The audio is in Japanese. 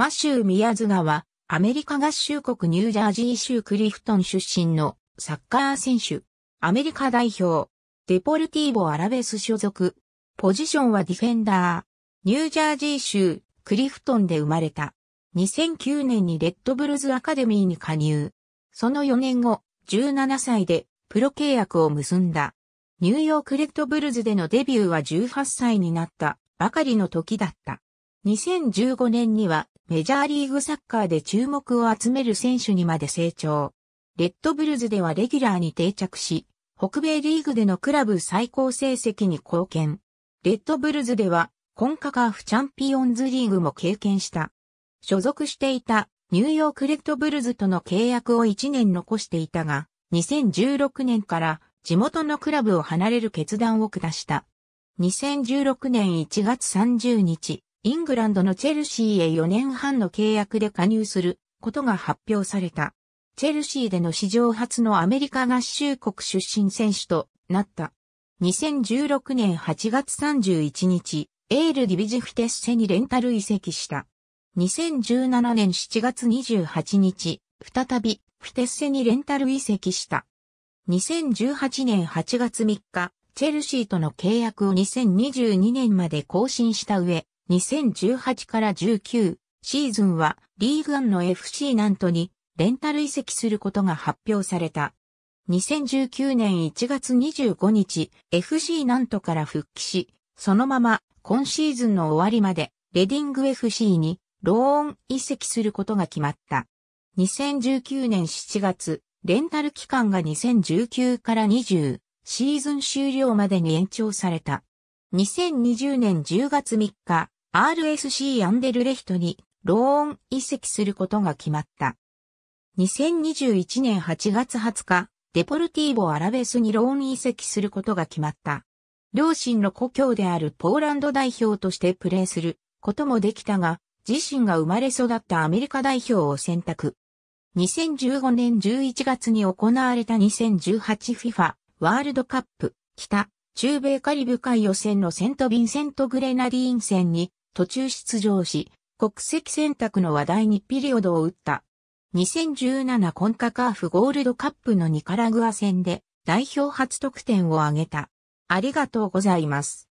マシュー・ミヤズガは、アメリカ合衆国ニュージャージー州クリフトン出身のサッカー選手、アメリカ代表、デポルティーボ・アラベス所属、ポジションはディフェンダー、ニュージャージー州クリフトンで生まれた。2009年にレッドブルズアカデミーに加入。その4年後、17歳でプロ契約を結んだ。ニューヨークレッドブルズでのデビューは18歳になったばかりの時だった。2015年にはメジャーリーグサッカーで注目を集める選手にまで成長。レッドブルズではレギュラーに定着し、北米リーグでのクラブ最高成績に貢献。レッドブルズでは、コンカカーフチャンピオンズリーグも経験した。所属していたニューヨークレッドブルズとの契約を1年残していたが、2016年から地元のクラブを離れる決断を下した。2016年1月30日、イングランドのチェルシーへ4年半の契約で加入することが発表された。チェルシーでの史上初のアメリカ合衆国出身選手となった。2016年8月31日、エールディビジフィテッセにレンタル移籍した。2017年7月28日、再びフィテッセにレンタル移籍した。2018年8月3日、チェルシーとの契約を2022年まで更新した上、2018から19シーズンはリーグンの FC ナントにレンタル移籍することが発表された。2019年1月25日、FC ナントから復帰し、そのまま今シーズンの終わりまでレディング FC にローン移籍することが決まった。2019年7月、レンタル期間が2019から20シーズン終了までに延長された。2020年10月3日、RSC アンデルレヒトにローン移籍することが決まった。2021年8月20日、デポルティーボ・アラベスにローン移籍することが決まった。両親の故郷であるポーランド代表としてプレーすることもできたが、自身が生まれ育ったアメリカ代表を選択。2015年11月に行われた 2018FIFA ワールドカップ北中米カリブ海予選のセント・ビンセント・グレナディーン戦に途中出場し、国籍選択の話題にピリオドを打った。2017コンカカーフゴールドカップのニカラグア戦で代表初得点を挙げた。ありがとうございます。